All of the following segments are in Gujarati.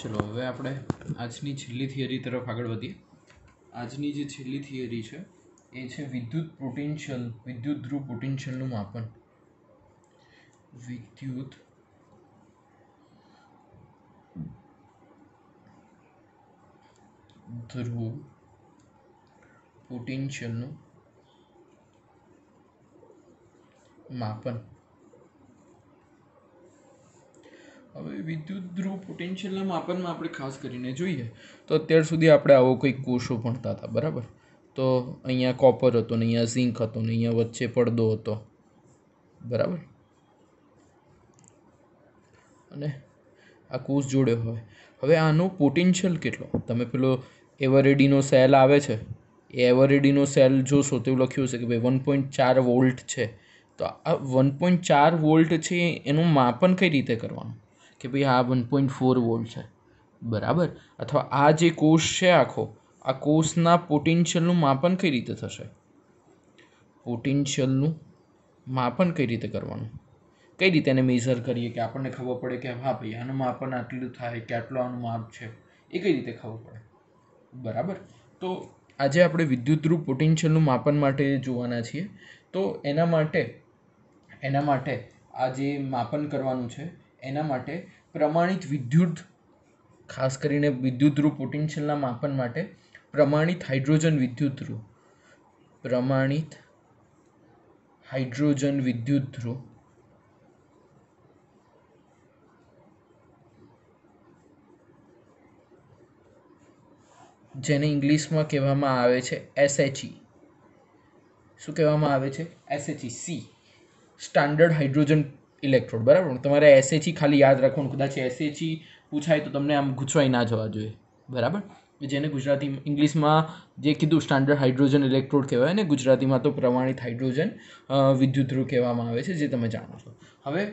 ચલો હવે આપણે આજની છેલ્લી થિયરી તરફ આગળ વધીએ આજની જે છેલ્લી થિયરી છે એ છે વિદ્યુત પોટેન્શિયલ વિદ્યુત ધ્રુવ પોટેન્શિયલનું માપન વિદ્યુત ધ્રુવ પોટેન્શિયલનું માપન હવે વિદ્યુત ધ્રુવ પોટેન્શિયલના માપનમાં આપણે ખાસ કરીને જોઈએ તો અત્યાર સુધી આપણે આવો કંઈક કોષો ભણતા હતા બરાબર તો અહીંયા કોપર હતો ને અહીંયા ઝીંક હતો ને અહીંયા વચ્ચે પડદો હતો બરાબર અને આ કોષ જોડ્યો હોય હવે આનો પોટેન્શિયલ કેટલો તમે પેલો એવરેડીનો સેલ આવે છે એ એવરેડીનો સેલ જોશો તેવું લખ્યું હશે કે ભાઈ વન પોઈન્ટ ચાર વોલ્ટ છે તો આ વન પોઈન્ટ ચાર વોલ્ટ છે એનું માપન કઈ રીતે કરવાનું કે ભાઈ આ વન પોઈન્ટ ફોર વોલ્ટ છે બરાબર અથવા આ જે કોષ છે આખો આ કોષના પોટેન્શિયલનું માપન કઈ રીતે થશે પોટેન્શિયલનું માપન કઈ રીતે કરવાનું કઈ રીતે એને મેઝર કરીએ કે આપણને ખબર પડે કે હા ભાઈ આનું માપન આટલું થાય કે આટલું આનું માપ છે એ કઈ રીતે ખબર પડે બરાબર તો આજે આપણે વિદ્યુતરૂપ પોટેન્શિયલનું માપન માટે જોવાના છીએ તો એના માટે એના માટે આ જે માપન કરવાનું છે એના માટે પ્રમાણિત વિદ્યુત ખાસ કરીને વિદ્યુતધ્રુવ પોટેન્શિયલના માપન માટે પ્રમાણિત હાઇડ્રોજન વિદ્યુતધ્રુવ પ્રમાણિત હાઇડ્રોજન વિદ્યુતધ્રુવ જેને ઇંગ્લિશમાં કહેવામાં આવે છે એસએચઈ e. શું કહેવામાં આવે છે એસએચઈ સી સ્ટાન્ડર્ડ હાઇડ્રોજન ઇલેક્ટ્રોડ બરાબર તમારે એસએચઈ ખાલી યાદ રાખવાનું કદાચ એસએચઈ પૂછાય તો તમને આમ ગૂંચવાઈ ના જવા જોઈએ બરાબર જેને ગુજરાતી ઇંગ્લિશમાં જે કીધું સ્ટાન્ડર્ડ હાઇડ્રોજન ઇલેક્ટ્રોડ કહેવાય ને ગુજરાતીમાં તો પ્રમાણિત હાઇડ્રોજન વિદ્યુતરૂ કહેવામાં આવે છે જે તમે જાણો છો હવે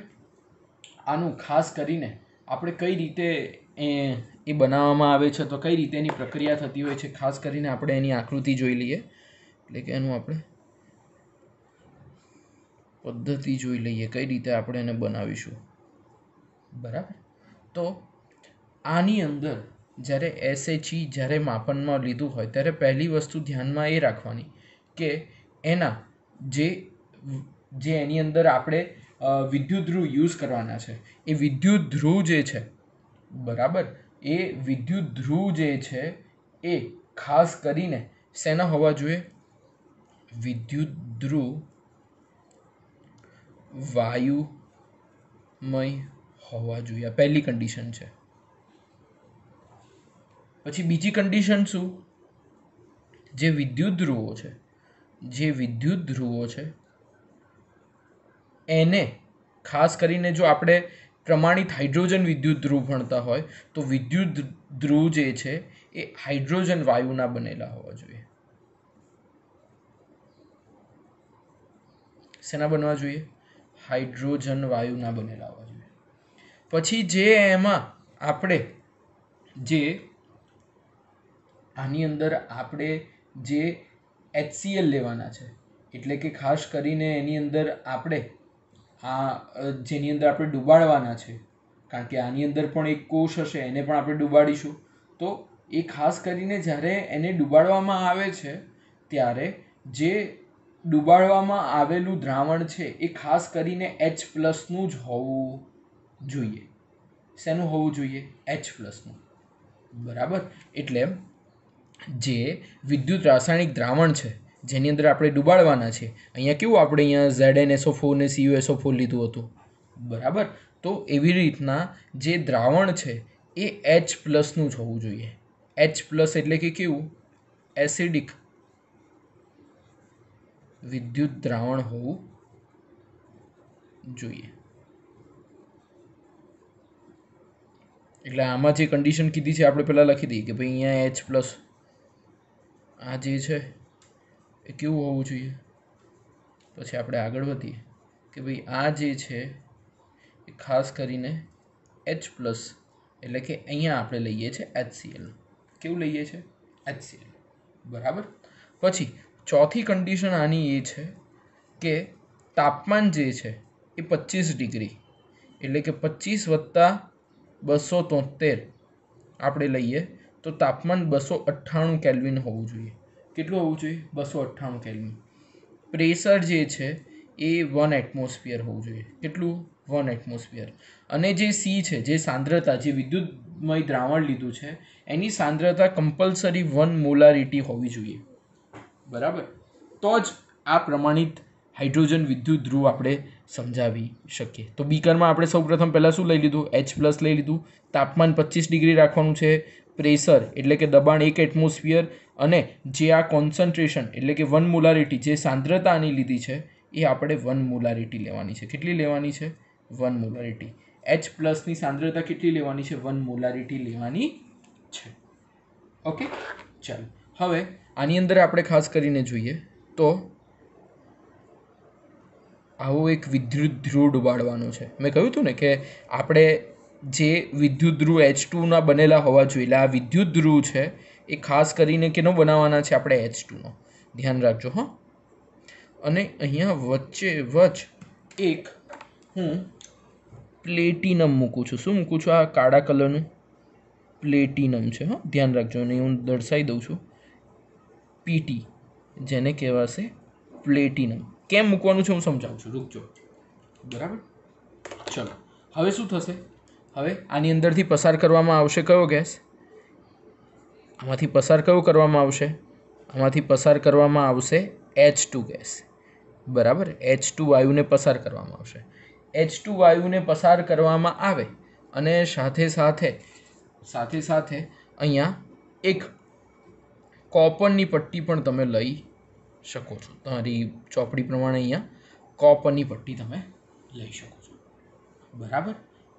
આનું ખાસ કરીને આપણે કઈ રીતે એ એ બનાવવામાં આવે છે તો કઈ રીતે એની પ્રક્રિયા થતી હોય છે ખાસ કરીને આપણે એની આકૃતિ જોઈ લઈએ એટલે કે એનું આપણે પદ્ધતિ જોઈ લઈએ કઈ રીતે આપણે એને બનાવીશું બરાબર તો આની અંદર જ્યારે એસએચઈ જ્યારે માપનમાં લીધું હોય ત્યારે પહેલી વસ્તુ ધ્યાનમાં એ રાખવાની કે એના જે જે એની અંદર આપણે વિદ્યુત ધ્રુવ યુઝ કરવાના છે એ વિદ્યુત ધ્રુવ જે છે બરાબર એ વિદ્યુત ધ્રુવ જે છે એ ખાસ કરીને શેના હોવા જોઈએ વિદ્યુત ધ્રુવ વાયુમય હોવા જોઈએ પહેલી કન્ડિશન છે પછી બીજી કન્ડિશન શું જે વિદ્યુત ધ્રુવો છે જે વિદ્યુત ધ્રુવો છે એને ખાસ કરીને જો આપણે પ્રમાણિત હાઇડ્રોજન વિદ્યુત ધ્રુવ ભણતા હોય તો વિદ્યુત ધ્રુવ જે છે એ હાઇડ્રોજન વાયુના બનેલા હોવા જોઈએ શેના બનવા જોઈએ હાઇડ્રોજન વાયુના બનેલા હોવા જોઈએ પછી જે એમાં આપણે જે આની અંદર આપણે જે એચસીએલ લેવાના છે એટલે કે ખાસ કરીને એની અંદર આપણે આ જેની અંદર આપણે ડૂબાડવાના છે કારણ કે આની અંદર પણ એક કોષ હશે એને પણ આપણે ડૂબાડીશું તો એ ખાસ કરીને જ્યારે એને ડૂબાડવામાં આવે છે ત્યારે જે ડુબાડવામાં આવેલું દ્રાવણ છે એ ખાસ કરીને એચ પ્લસનું જ હોવું જોઈએ શેનું હોવું જોઈએ એચ પ્લસનું બરાબર એટલે જે વિદ્યુત રાસાયણિક દ્રાવણ છે જેની અંદર આપણે ડુબાડવાના છે અહીંયા કેવું આપણે અહીંયા ઝેડ એન એસઓ ફોર ને સીયુ એસઓ ફોર લીધું હતું બરાબર તો એવી રીતના જે દ્રાવણ છે એ એચ પ્લસનું જ હોવું જોઈએ એચ પ્લસ એટલે કે કેવું એસિડિક વિદ્યુત દ્રાવણ હોવું જોઈએ એટલે આમાં જે કન્ડિશન કીધી છે આપણે પહેલાં લખી દઈએ કે ભાઈ અહીંયા એચ પ્લસ આ જે છે એ કેવું હોવું જોઈએ પછી આપણે આગળ વધીએ કે ભાઈ આ જે છે એ ખાસ કરીને એચ પ્લસ એટલે કે અહીંયા આપણે લઈએ છીએ એચસીએલ કેવું લઈએ છીએ એચસીએલ બરાબર પછી ચોથી કન્ડિશન આની એ છે કે તાપમાન જે છે એ પચીસ ડિગ્રી એટલે કે પચીસ વત્તા બસો તોતેર આપણે લઈએ તો તાપમાન બસો અઠ્ઠાણું કેલ્વિન હોવું જોઈએ કેટલું હોવું જોઈએ બસો અઠ્ઠાણું કેલ્વિન પ્રેશર જે છે એ વન એટમોસ્ફિયર હોવું જોઈએ કેટલું વન એટમોસ્ફિયર અને જે સી છે જે સાંદ્રતા જે વિદ્યુતમય દ્રાવણ લીધું છે એની સાંદ્રતા કમ્પલસરી વન મોલારિટી હોવી જોઈએ બરાબર તો જ આ પ્રમાણિત હાઇડ્રોજન વિદ્યુત ધ્રુવ આપણે સમજાવી શકીએ તો બીકરમાં આપણે સૌપ્રથમ પહેલાં શું લઈ લીધું એચ પ્લસ લઈ લીધું તાપમાન પચીસ ડિગ્રી રાખવાનું છે પ્રેશર એટલે કે દબાણ એક એટમોસ્ફિયર અને જે આ કોન્સન્ટ્રેશન એટલે કે વન મોલારિટી જે સાંદ્રતાની લીધી છે એ આપણે વન મોલારિટી લેવાની છે કેટલી લેવાની છે વન મોલારિટી એચ પ્લસની સાંદ્રતા કેટલી લેવાની છે વન મોલારિટી લેવાની છે ઓકે ચાલો હવે આની અંદર આપણે ખાસ કરીને જોઈએ તો આવો એક વિદ્યુત ધ્રુવ ડૂબાડવાનો છે મેં કહ્યું હતું ને કે આપણે જે વિદ્યુત ધ્રુવ એચ ટુના બનેલા હોવા જોઈએ એટલે આ વિદ્યુત ધ્રુવ છે એ ખાસ કરીને કેનો બનાવવાના છે આપણે એચ ટુનો ધ્યાન રાખજો હં અને અહીંયા વચ્ચે વચ એક હું પ્લેટિનમ મૂકું છું શું મૂકું છું આ કાળા કલરનું પ્લેટિનમ છે હં ધ્યાન રાખજો અને હું દર્શાવી દઉં છું પીટી જેને કહેવાશે પ્લેટિનમ કેમ મૂકવાનું છે હું સમજાવું છું રૂકજો બરાબર ચલો હવે શું થશે હવે આની અંદરથી પસાર કરવામાં આવશે કયો ગેસ આમાંથી પસાર કયો કરવામાં આવશે આમાંથી પસાર કરવામાં આવશે એચ ટુ ગેસ બરાબર એચ ટુ વાયુને પસાર કરવામાં આવશે એચ ટુ વાયુને પસાર કરવામાં આવે અને સાથે સાથે સાથે સાથે અહીંયા એક કોપરની પટ્ટી પણ તમે લઈ શકો છો તમારી ચોપડી પ્રમાણે અહીંયા કોપરની પટ્ટી તમે લઈ શકો છો બરાબર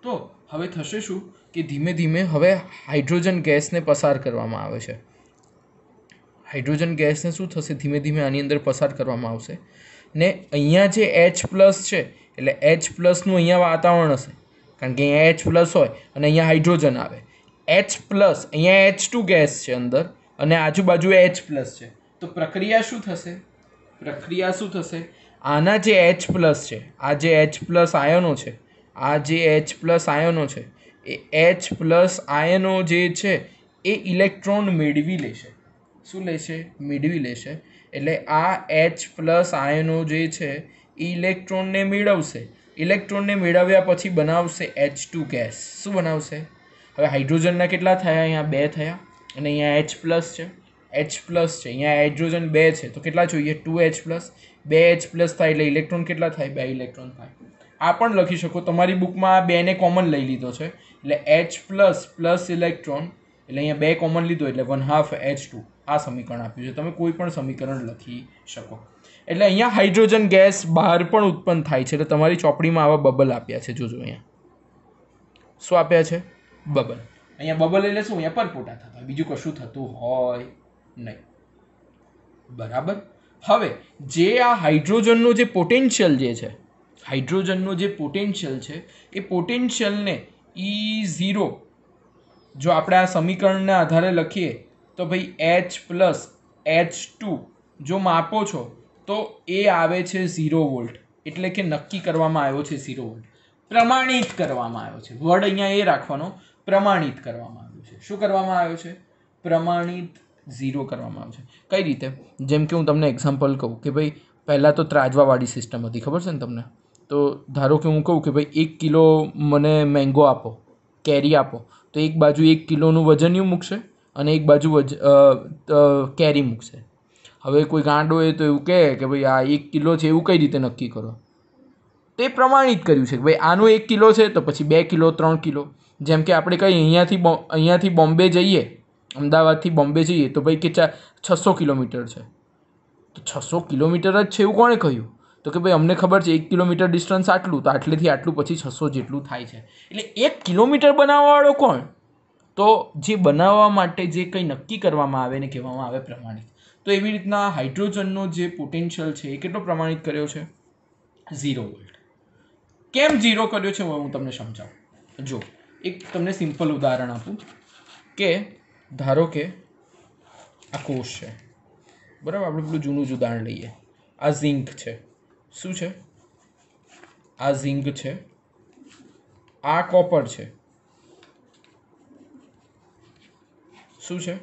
તો હવે થશે શું કે ધીમે ધીમે હવે હાઇડ્રોજન ગેસને પસાર કરવામાં આવે છે હાઇડ્રોજન ગેસને શું થશે ધીમે ધીમે આની અંદર પસાર કરવામાં આવશે ને અહીંયા જે એચ પ્લસ છે એટલે એચ પ્લસનું અહીંયા વાતાવરણ હશે કારણ કે અહીંયા એચ પ્લસ હોય અને અહીંયા હાઇડ્રોજન આવે એચ પ્લસ અહીંયા એચ ટુ ગેસ છે અંદર અને આજુબાજુ એચ પ્લસ છે તો પ્રક્રિયા શું થશે પ્રક્રિયા શું થશે આના જે એચ પ્લસ છે આ જે એચ પ્લસ આયનો છે આ જે એચ પ્લસ આયનો છે એ એચ પ્લસ આયનો જે છે એ ઇલેક્ટ્રોન મેળવી લેશે શું લેશે મેળવી લેશે એટલે આ એચ પ્લસ આયનો જે છે એ ઇલેક્ટ્રોનને મેળવશે ઇલેક્ટ્રોનને મેળવ્યા પછી બનાવશે એચ ટુ ગેસ શું બનાવશે હવે હાઇડ્રોજનના કેટલા થયા અહીંયા બે થયા અને અહીંયા એચ પ્લસ છે એચ પ્લસ છે અહીંયા હાઇડ્રોજન બે છે તો કેટલા જોઈએ ટુ એચ પ્લસ બે એચ પ્લસ થાય એટલે ઇલેક્ટ્રોન કેટલા થાય બે ઇલેક્ટ્રોન થાય આ પણ લખી શકો તમારી બુકમાં આ બેને કોમન લઈ લીધો છે એટલે એચ પ્લસ પ્લસ ઇલેક્ટ્રોન એટલે અહીંયા બે કોમન લીધો એટલે વન હાફ એચ ટુ આ સમીકરણ આપ્યું છે તમે કોઈ પણ સમીકરણ લખી શકો એટલે અહીંયા હાઇડ્રોજન ગેસ બહાર પણ ઉત્પન્ન થાય છે એટલે તમારી ચોપડીમાં આવા બબલ આપ્યા છે જોજો અહીંયા શું આપ્યા છે બબલ અહીંયા બબલ એટલે શું અહીંયા પરપોટા થતા હોય બીજું કશું થતું હોય નહીં બરાબર હવે જે આ હાઇડ્રોજનનું જે પોટેન્શિયલ જે છે હાઇડ્રોજનનું જે પોટેન્શિયલ છે એ પોટેન્શિયલને ઈ e ઝીરો જો આપણે આ સમીકરણના આધારે લખીએ તો ભાઈ એચ પ્લસ એચ ટુ જો માપો છો તો એ આવે છે ઝીરો વોલ્ટ એટલે કે નક્કી કરવામાં આવ્યો છે ઝીરો વોલ્ટ પ્રમાણિત કરવામાં આવ્યો છે વર્ડ અહીંયા એ રાખવાનો પ્રમાણિત કરવામાં આવ્યું છે શું કરવામાં આવ્યું છે પ્રમાણિત ઝીરો કરવામાં આવ્યો છે કઈ રીતે જેમ કે હું તમને એક્ઝામ્પલ કહું કે ભાઈ પહેલાં તો ત્રાજવાવાળી સિસ્ટમ હતી ખબર છે ને તમને તો ધારો કે હું કહું કે ભાઈ એક કિલો મને મેંગો આપો કેરી આપો તો એક બાજુ એક કિલોનું વજનિયું મૂકશે અને એક બાજુ વજ કેરી મૂકશે હવે કોઈ ગાંડો એ તો એવું કહે કે ભાઈ આ એક કિલો છે એવું કઈ રીતે નક્કી કરો તે પ્રમાણિત કર્યું છે કે ભાઈ આનું એક કિલો છે તો પછી બે કિલો ત્રણ કિલો જેમ કે આપણે કંઈ અહીંયાથી અહીંયાથી બોમ્બે જઈએ અમદાવાદથી બોમ્બે જઈએ તો ભાઈ કે ચા છસો કિલોમીટર છે તો છસો કિલોમીટર જ છે એવું કોણે કહ્યું તો કે ભાઈ અમને ખબર છે એક કિલોમીટર ડિસ્ટન્સ આટલું તો આટલેથી આટલું પછી છસો જેટલું થાય છે એટલે એક કિલોમીટર બનાવવાવાળો કોણ તો જે બનાવવા માટે જે કંઈ નક્કી કરવામાં આવે ને કહેવામાં આવે પ્રમાણિત તો એવી રીતના હાઇડ્રોજનનો જે પોટેન્શિયલ છે એ કેટલો પ્રમાણિત કર્યો છે ઝીરો વોલ્ટ કેમ ઝીરો કર્યો છે હું તમને સમજાવું જો એક તમને સિમ્પલ ઉદાહરણ આપું કે ધારો કે આ કોષ છે બરાબર આપણે પેલું જૂનું જ ઉદાહરણ લઈએ આ ઝીંક છે શું છે આ ઝીંક છે આ કોપર છે શું છે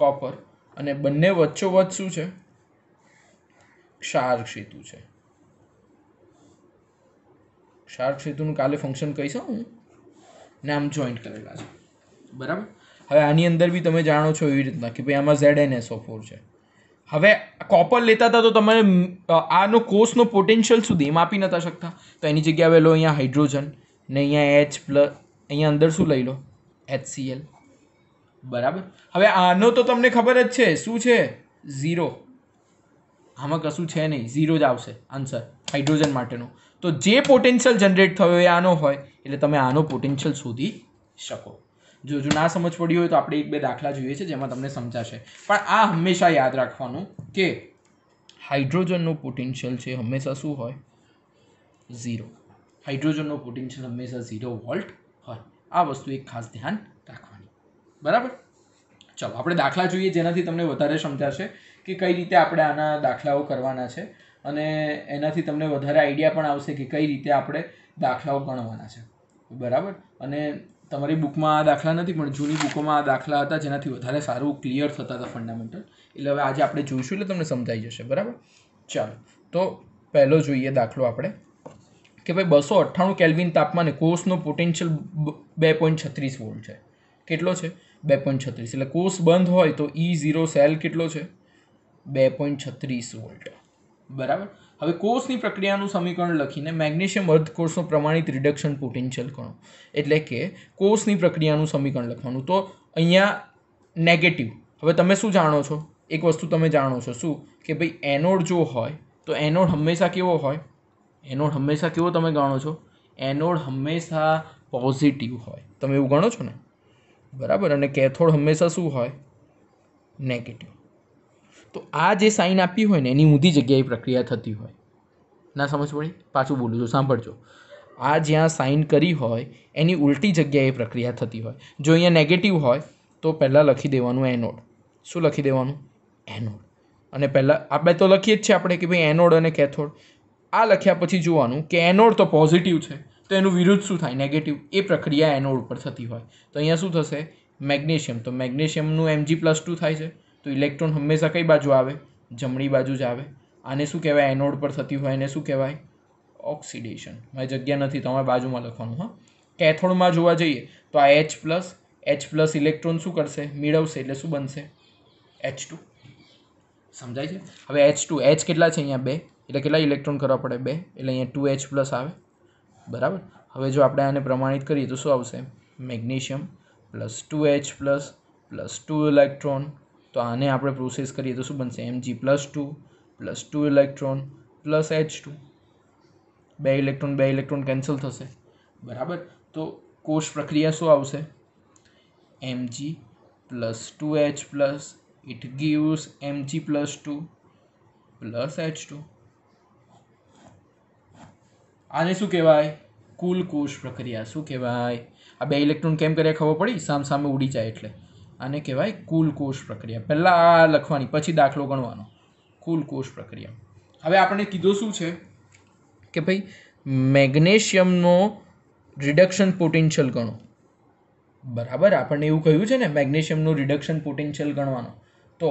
કોપર અને બંને વચ્ચોવચ્ચ શું છે ક્ષાર સેતુ છે ક્ષાર સેતુનું કાલે ફંક્શન કહીશ હું ને આમ જોઈન્ટ કરેલા છે બરાબર હવે આની અંદર બી તમે જાણો છો એવી રીતના કે ભાઈ આમાં ઝેડ એન એસઓ ફોર છે હવે કોપર લેતા હતા તો તમે આનો કોર્સનો પોટેન્શિયલ સુધી એમ આપી નતા શકતા તો એની જગ્યાએ લો અહીંયા હાઇડ્રોજન ને અહીંયા એચ પ્લસ અહીંયા અંદર શું લઈ લો એચ સી એલ બરાબર હવે આનો તો તમને ખબર જ છે શું છે ઝીરો આમાં કશું છે નહીં ઝીરો જ આવશે આન્સર હાઇડ્રોજન માટેનો તો જે પોટેન્શિયલ જનરેટ થયો એ આનો હોય એટલે તમે આનો પોટેન્શિયલ શોધી શકો જો જો ના સમજ પડી હોય તો આપણે એક બે દાખલા જોઈએ છે જેમાં તમને સમજાશે પણ આ હંમેશા યાદ રાખવાનું કે હાઇડ્રોજનનું પોટેન્શિયલ છે હંમેશા શું હોય ઝીરો હાઇડ્રોજનનું પોટેન્શિયલ હંમેશા ઝીરો વોલ્ટ હોય આ વસ્તુ એક ખાસ ધ્યાન રાખવાની બરાબર ચલો આપણે દાખલા જોઈએ જેનાથી તમને વધારે સમજાશે કે કઈ રીતે આપણે આના દાખલાઓ કરવાના છે અને એનાથી તમને વધારે આઈડિયા પણ આવશે કે કઈ રીતે આપણે દાખલાઓ ગણવાના છે બરાબર અને તમારી બુકમાં આ દાખલા નથી પણ જૂની બુકોમાં આ દાખલા હતા જેનાથી વધારે સારું ક્લિયર થતા હતા ફંડામેન્ટલ એટલે હવે આજે આપણે જોઈશું એટલે તમને સમજાઈ જશે બરાબર ચાલો તો પહેલો જોઈએ દાખલો આપણે કે ભાઈ બસો અઠ્ઠાણું કેલ્વિન તાપમાને કોષનો પોટેન્શિયલ બે પોઈન્ટ છત્રીસ વોલ્ટ છે કેટલો છે બે પોઈન્ટ છત્રીસ એટલે કોષ બંધ હોય તો ઈ ઝીરો સેલ કેટલો છે બે પોઈન્ટ છત્રીસ વોલ્ટ બરાબર હવે કોષની પ્રક્રિયાનું સમીકરણ લખીને મેગ્નેશિયમ અર્ધકોષનું પ્રમાણિત રિડક્શન પોટેન્શિયલ ગણો એટલે કે કોષની પ્રક્રિયાનું સમીકરણ લખવાનું તો અહીંયા નેગેટિવ હવે તમે શું જાણો છો એક વસ્તુ તમે જાણો છો શું કે ભાઈ એનોડ જો હોય તો એનોડ હંમેશા કેવો હોય એનોડ હંમેશા કેવો તમે ગણો છો એનોડ હંમેશા પોઝિટિવ હોય તમે એવું ગણો છો ને બરાબર અને કેથોડ હંમેશા શું હોય નેગેટિવ તો આ જે સાઇન આપી હોય ને એની ઊંધી જગ્યાએ પ્રક્રિયા થતી હોય ના સમજ પડી પાછું બોલું છું સાંભળજો આ જ્યાં સાઇન કરી હોય એની ઉલટી જગ્યાએ પ્રક્રિયા થતી હોય જો અહીંયા નેગેટિવ હોય તો પહેલાં લખી દેવાનું એનોડ શું લખી દેવાનું એનોડ અને પહેલાં આપણે તો લખીએ જ છે આપણે કે ભાઈ એનોડ અને કેથોડ આ લખ્યા પછી જોવાનું કે એનોડ તો પોઝિટિવ છે તો એનું વિરુદ્ધ શું થાય નેગેટિવ એ પ્રક્રિયા એનોડ ઉપર થતી હોય તો અહીંયા શું થશે મેગ્નેશિયમ તો મેગ્નેશિયમનું એમજી પ્લસ ટુ થાય છે તો ઇલેક્ટ્રોન હંમેશા કઈ બાજુ આવે જમણી બાજુ જ આવે આને શું કહેવાય એનોડ પર થતી હોય એને શું કહેવાય ઓક્સિડેશન મારી જગ્યા નથી તમારે બાજુમાં લખવાનું હા કેથોડમાં જોવા જઈએ તો આ H plus H plus electron શું કરશે મેળવશે એટલે શું બનશે એચ ટુ સમજાય છે હવે એચ ટુ એચ કેટલા છે અહીંયા બે એટલે કેટલા ઇલેક્ટ્રોન કરવા પડે બે એટલે અહીંયા ટુ એચ પ્લસ આવે બરાબર હવે જો આપણે આને પ્રમાણિત કરીએ તો શું આવશે magnesium plus two H plus plus two electron તો આને આપણે પ્રોસેસ કરીએ તો શું બનશે M G plus two plus two electron plus H two બે ઇલેક્ટ્રોન બે ઇલેક્ટ્રોન કેન્સલ થશે બરાબર તો કોષ પ્રક્રિયા શું આવશે M G plus two H plus it gives M G plus two plus H two આને શું કહેવાય કુલ કોષ પ્રક્રિયા શું કહેવાય આ બે ઇલેક્ટ્રોન કેમ કર્યા ખબર પડી સામ સામે ઉડી જાય એટલે આને કહેવાય કુલકોષ પ્રક્રિયા પહેલાં આ લખવાની પછી દાખલો ગણવાનો કુલકોષ પ્રક્રિયા હવે આપણે કીધું શું છે કે ભાઈ મેગ્નેશિયમનો રિડક્શન પોટેન્શિયલ ગણો બરાબર આપણને એવું કહ્યું છે ને મેગ્નેશિયમનું રિડક્શન પોટેન્શિયલ ગણવાનો તો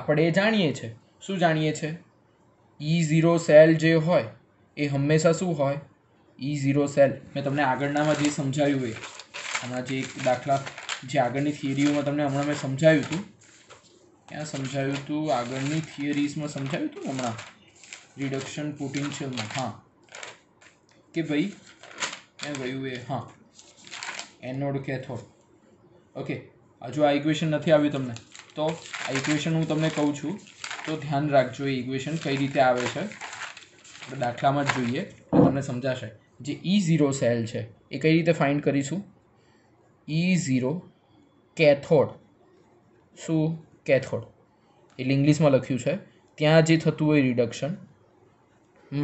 આપણે જાણીએ છીએ શું જાણીએ છીએ ઈ ઝીરો સેલ જે હોય એ હંમેશા શું હોય ઈ ઝીરો સેલ મેં તમને આગળનામાં જે સમજાવ્યું હોય હમણાં જે એક દાખલા જે આગળની થિયરીઓમાં તમને હમણાં મેં સમજાવ્યું હતું ક્યાં સમજાવ્યું હતું આગળની થિયરીઝમાં સમજાવ્યું હતું હમણાં રિડક્શન પોટેન્શિયલમાં હા કે ભાઈ ક્યાં ગયું એ હા એનોડ કેથોડ ઓકે હજુ આ ઇક્વેશન નથી આવ્યું તમને તો આ ઇક્વેશન હું તમને કહું છું તો ધ્યાન રાખજો એ ઇક્વેશન કઈ રીતે આવે છે દાખલામાં જ જોઈએ તો તમને સમજાશે જે ઈ ઝીરો સેલ છે એ કઈ રીતે ફાઇન્ડ કરીશું ઈ e ઝીરો કેથોડ શું કેથોડ એટલે ઇંગ્લિશમાં લખ્યું છે ત્યાં જે થતું હોય reduction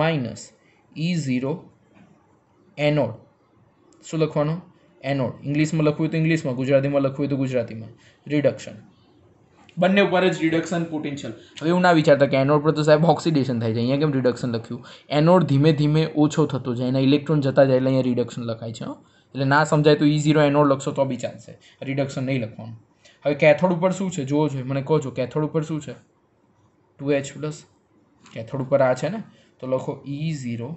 minus E zero anode શું લખવાનું એનોડ ઇંગ્લિશમાં લખવું હોય તો ઇંગ્લિશમાં ગુજરાતીમાં લખવું હોય તો ગુજરાતીમાં રિડક્શન બંને ઉપર જ રિડક્શન પોટેન્શિયલ હવે હું ના વિચારતા કે એનોડ પર તો સાહેબ ઓક્સિડેશન થાય છે અહીંયા કેમ રિડક્શન લખ્યું એનોડ ધીમે ધીમે ઓછો થતો જાય એના ઇલેક્ટ્રોન જતા જાય એટલે અહીંયા રિડક્શન લખાય છે એટલે ના સમજાય તો ઈ ઝીરો એનોડ લખશો તો બી ચાલશે રિડક્શન નહીં લખવાનું હવે કેથોડ ઉપર શું છે જોવો જોઈએ મને કહો છો કેથોડ ઉપર શું છે ટુ એચ પ્લસ કેથોડ ઉપર આ છે ને તો લખો E zero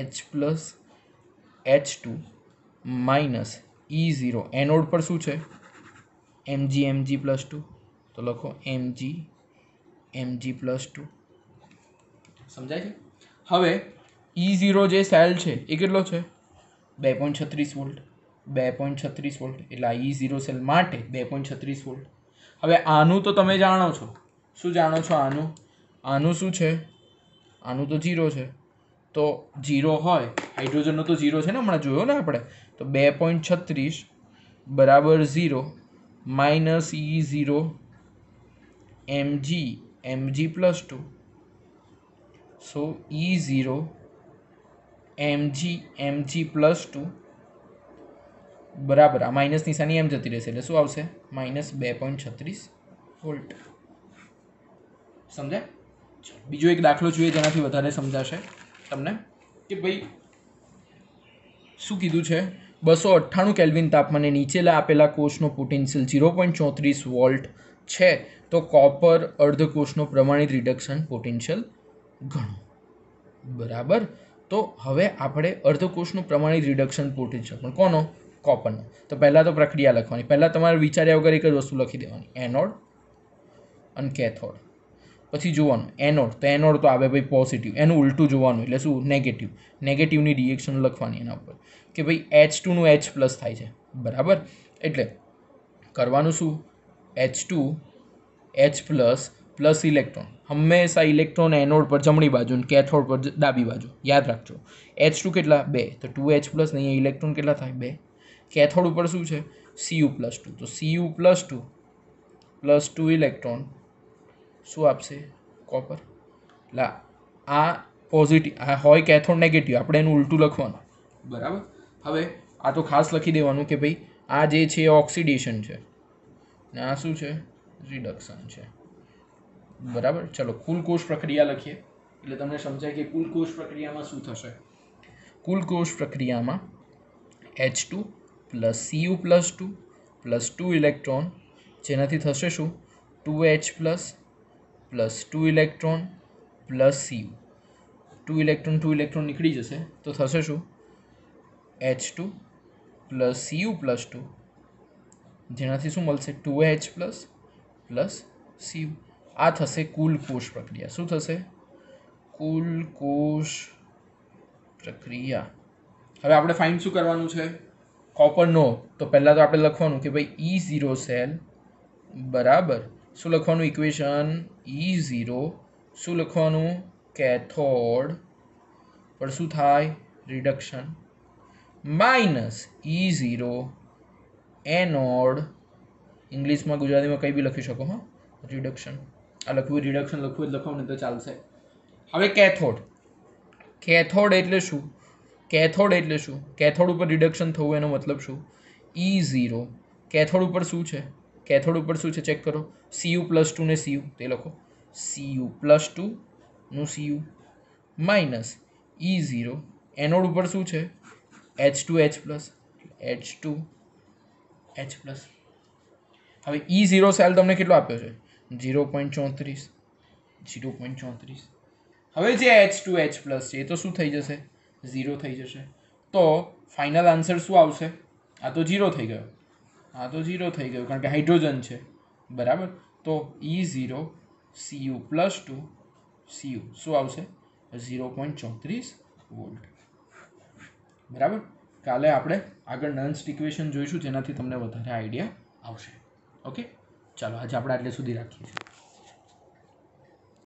H plus H two minus E zero anode પર શું છે એમજી એમજી પ્લસ ટુ તો લખો એમજી એમજી પ્લસ ટુ સમજાય છે હવે ઈ e ઝીરો જે સેલ છે એ કેટલો છે બે પોઈન્ટ છત્રીસ વોલ્ટ બે પોઈન્ટ છત્રીસ વોલ્ટ એટલે આ ઈ ઝીરો સેલ માટે બે પોઈન્ટ છત્રીસ વોલ્ટ હવે આનું તો તમે જાણો છો શું જાણો છો આનું આનું શું છે આનું તો ઝીરો છે તો ઝીરો હોય હાઇડ્રોજનનો તો ઝીરો છે ને હમણાં જોયો ને આપણે તો બે પોઈન્ટ છત્રીસ બરાબર zero minus E zero MG MG plus two so E zero MG MG plus two બરાબર આ માઇનસ નિશાની એમ જતી રહેશે એટલે શું આવશે માઇનસ બે પોઈન્ટ છત્રીસ વોલ્ટ સમજાય બીજો એક દાખલો જોઈએ જેનાથી વધારે સમજાશે તમને કે ભાઈ શું કીધું છે બસો અઠ્ઠાણું કેલ્વિન તાપમાને નીચેલા આપેલા કોષનું પોટેન્શિયલ ઝીરો પોઈન્ટ ચોત્રીસ વોલ્ટ છે તો કોપર અર્ધ કોષનું પ્રમાણિત રિડક્શન પોટેન્શિયલ ઘણું બરાબર તો હવે આપણે અર્ધકોષનું પ્રમાણિત રિડક્શન પ્રોટીન પણ કોનો કોપરનો તો પહેલાં તો પ્રક્રિયા લખવાની પહેલાં તમારે વિચાર્યા વગર એક જ વસ્તુ લખી દેવાની એનોડ અને કેથોડ પછી જોવાનું એનોડ તો એનોડ તો આવે ભાઈ પોઝિટિવ એનું ઉલટું જોવાનું એટલે શું નેગેટિવ નેગેટિવની રિએક્શન લખવાની એના ઉપર કે ભાઈ એચ ટુનું એચ પ્લસ થાય છે બરાબર એટલે કરવાનું શું H two H plus plus electron હંમેશા ઇલેક્ટ્રોન એનોડ પર જમણી બાજુ અને કેથોડ પર ડાબી બાજુ યાદ રાખજો એચ ટુ કેટલા બે તો ટુ એચ પ્લસ અહીંયા ઇલેક્ટ્રોન કેટલા થાય બે કેથોડ ઉપર શું છે સીયુ પ્લસ ટુ તો CU plus two plus two electron શું આપશે કોપર લા આ પોઝિટિવ આ હોય કેથોડ નેગેટિવ આપણે એનું ઉલટું લખવાનું બરાબર હવે આ તો ખાસ લખી દેવાનું કે ભાઈ આ જે છે ઓક્સિડેશન છે ને આ શું છે રિડક્શન છે બરાબર ચલો કુલ કોષ પ્રક્રિયા લખીએ એટલે તમને સમજાય કે કુલ કોષ પ્રક્રિયામાં શું થશે કુલ કોષ પ્રક્રિયામાં H two plus CU plus two plus two electron જેનાથી થશે શું two H plus plus two electron plus CU two electron two electron નીકળી જશે તો થશે શું H two plus CU plus two જેનાથી શું મળશે two H plus plus CU આ થશે કુલ કોષ પ્રક્રિયા શું થશે કુલ કોષ પ્રક્રિયા હવે આપણે ફાઇન શું કરવાનું છે કોપરનો તો પહેલાં તો આપણે લખવાનું કે ભાઈ ઈ ઝીરો સેલ બરાબર શું લખવાનું ઇક્વેશન ઈ ઝીરો શું લખવાનું કેથોડ પણ શું થાય reduction minus E zero anode ઇંગ્લિશમાં ગુજરાતીમાં કંઈ બી લખી શકો હા રિડક્શન આ લખવું રિડક્શન લખવું જ લખો ને તો ચાલશે હવે કેથોડ કેથોડ એટલે શું કેથોડ એટલે શું કેથોડ ઉપર રિડક્શન થવું એનો મતલબ શું ઈ ઝીરો કેથોડ ઉપર શું છે કેથોડ ઉપર શું છે ચેક કરો સીયુ પ્લસ ટુ ને સીયુ તે લખો સીયુ પ્લસ ટુ નું CU minus E zero anode ઉપર શું છે H two H plus H two H plus હવે ઈ ઝીરો સેલ તમને કેટલો આપ્યો છે જીરો પોઈન્ટ ચોત્રીસ જીરો પોઈન્ટ ચોત્રીસ હવે જે એચ ટુ એચ પ્લસ છે એ તો શું થઈ જશે ઝીરો થઈ જશે તો ફાઇનલ આન્સર શું આવશે આ તો ઝીરો થઈ ગયો આ તો ઝીરો થઈ ગયો કારણ કે હાઇડ્રોજન છે બરાબર તો E zero CU plus two CU શું આવશે ઝીરો પોઈન્ટ ચોત્રીસ વોલ્ટ બરાબર કાલે આપણે આગળ નન્સ ઇક્વેશન જોઈશું જેનાથી તમને વધારે આઈડિયા આવશે ઓકે ચાલો આજે આપણે આટલે સુધી રાખીએ છીએ